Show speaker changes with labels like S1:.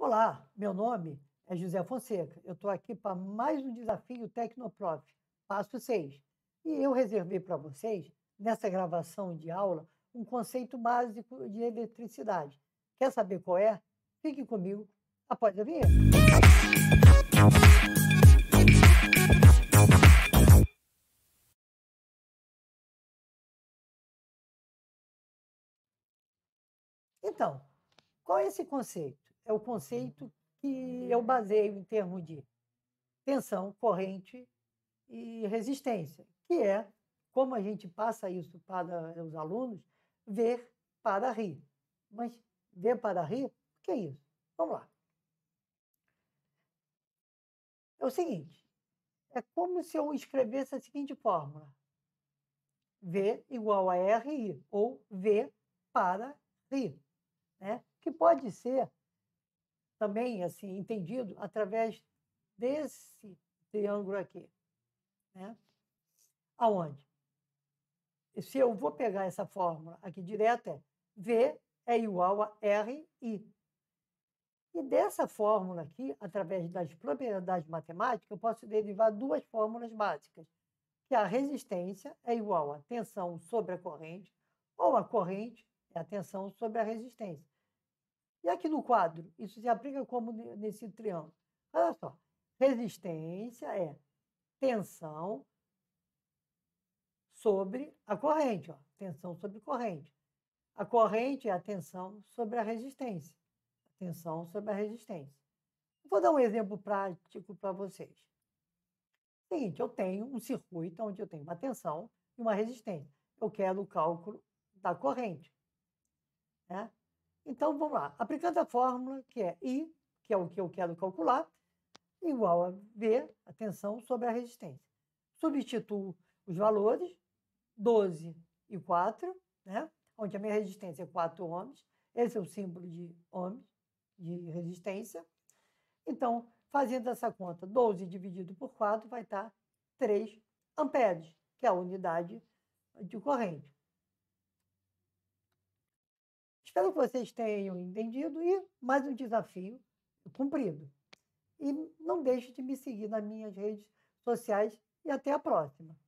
S1: Olá, meu nome é José Fonseca. Eu estou aqui para mais um desafio Tecnoprof, passo 6. E eu reservei para vocês, nessa gravação de aula, um conceito básico de eletricidade. Quer saber qual é? Fique comigo após a vinheta. Então, qual é esse conceito? é o conceito que eu baseio em termos de tensão, corrente e resistência, que é como a gente passa isso para os alunos, ver para rir. Mas ver para rir, o que é isso? Vamos lá. É o seguinte, é como se eu escrevesse a seguinte fórmula. V igual a RI, ou V para RI, né? que pode ser também assim entendido através desse triângulo aqui, né? Aonde? Se eu vou pegar essa fórmula aqui direta, é V é igual a RI. E dessa fórmula aqui, através das propriedades matemáticas, eu posso derivar duas fórmulas básicas, que é a resistência é igual a tensão sobre a corrente, ou a corrente é a tensão sobre a resistência aqui no quadro, isso se aplica como nesse triângulo. Olha só, resistência é tensão sobre a corrente, ó, tensão sobre corrente. A corrente é a tensão sobre a resistência. tensão sobre a resistência. Vou dar um exemplo prático para vocês. Seguinte, eu tenho um circuito onde eu tenho uma tensão e uma resistência. Eu quero o cálculo da corrente. Né? Então, vamos lá. Aplicando a fórmula, que é I, que é o que eu quero calcular, igual a V, a tensão sobre a resistência. Substituo os valores, 12 e 4, né? onde a minha resistência é 4 ohms. Esse é o símbolo de ohms, de resistência. Então, fazendo essa conta, 12 dividido por 4 vai estar 3 amperes, que é a unidade de corrente. Espero que vocês tenham entendido e mais um desafio cumprido. E não deixe de me seguir nas minhas redes sociais e até a próxima.